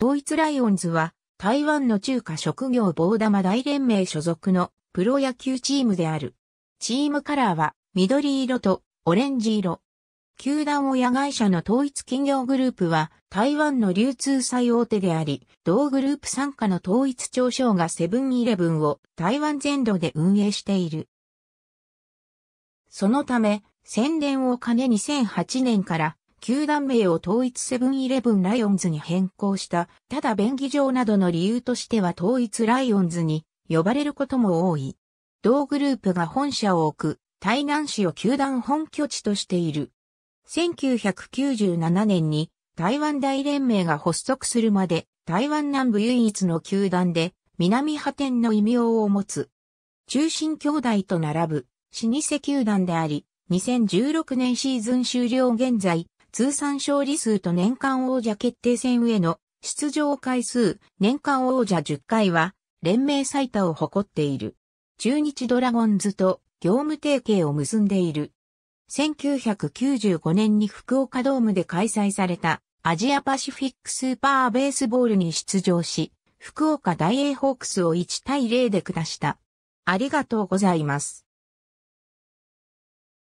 ドイツライオンズは台湾の中華職業棒玉大連盟所属のプロ野球チームである。チームカラーは緑色とオレンジ色。球団親会社の統一企業グループは台湾の流通最大手であり、同グループ参加の統一庁商がセブンイレブンを台湾全土で運営している。そのため、宣伝を兼ね2008年から球団名を統一セブンイレブンライオンズに変更した、ただ便宜上などの理由としては統一ライオンズに呼ばれることも多い。同グループが本社を置く、台南市を球団本拠地としている。1997年に台湾大連盟が発足するまで、台湾南部唯一の球団で、南破天の異名を持つ。中心兄弟と並ぶ、老舗球団であり、2016年シーズン終了現在、通算勝利数と年間王者決定戦への出場回数、年間王者10回は、連盟最多を誇っている。中日ドラゴンズと業務提携を結んでいる。1995年に福岡ドームで開催されたアジアパシフィックスーパーベースボールに出場し、福岡大英ホークスを1対0で下した。ありがとうございます。